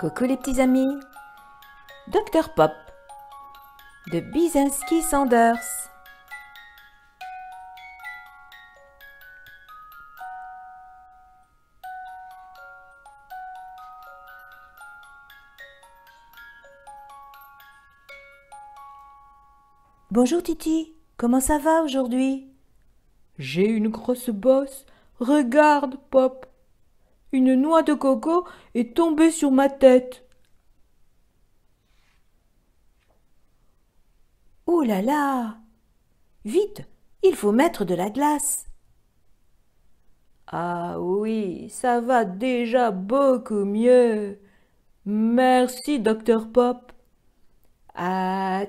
Coucou les petits amis Dr Pop de Bizanski Sanders Bonjour Titi, comment ça va aujourd'hui J'ai une grosse bosse. Regarde, Pop, une noix de coco est tombée sur ma tête. Oh là là Vite, il faut mettre de la glace. Ah oui, ça va déjà beaucoup mieux. Merci, docteur Pop. Ah,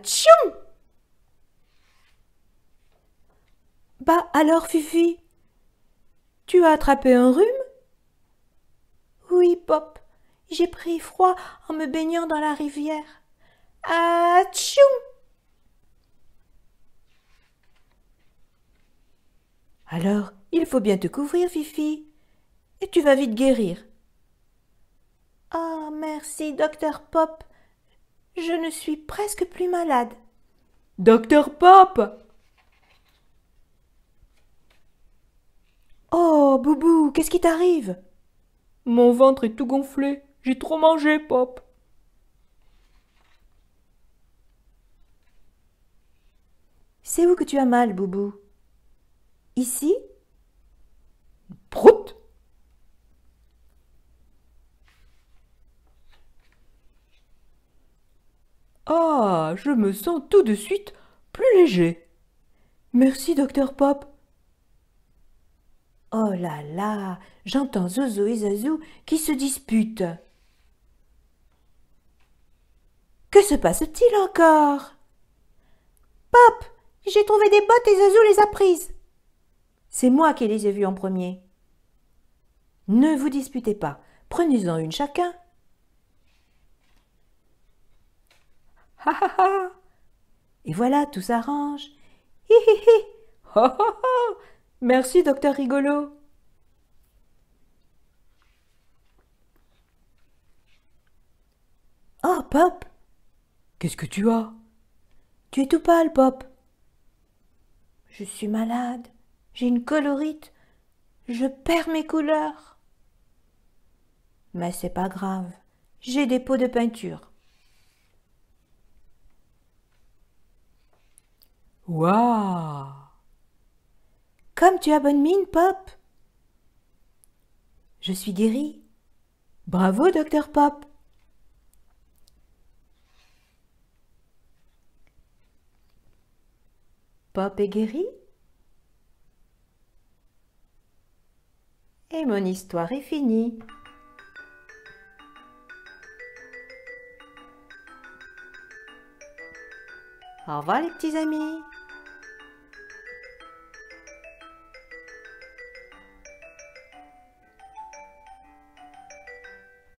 Bah alors, Fifi, tu as attrapé un rhume oui, Pop, j'ai pris froid en me baignant dans la rivière. Ah, tchou. Alors, il faut bien te couvrir, Fifi, et tu vas vite guérir. Oh, merci, docteur Pop. Je ne suis presque plus malade. Docteur Pop Oh, Boubou, qu'est-ce qui t'arrive mon ventre est tout gonflé. J'ai trop mangé, Pop. C'est où que tu as mal, Boubou Ici Prout Ah, je me sens tout de suite plus léger. Merci, docteur Pop. Oh là là, j'entends Zozo et Zazou qui se disputent. Que se passe-t-il encore Pop, j'ai trouvé des bottes et Zazou les a prises. C'est moi qui les ai vues en premier. Ne vous disputez pas, prenez-en une chacun. Ha ha ha Et voilà, tout s'arrange. Hi Ho ho Merci, docteur Rigolo. Oh, Pop Qu'est-ce que tu as Tu es tout pâle, Pop. Je suis malade. J'ai une colorite. Je perds mes couleurs. Mais c'est pas grave. J'ai des pots de peinture. Waouh comme tu as bonne mine, Pop Je suis guérie. Bravo, docteur Pop Pop est guéri Et mon histoire est finie. Au revoir les petits amis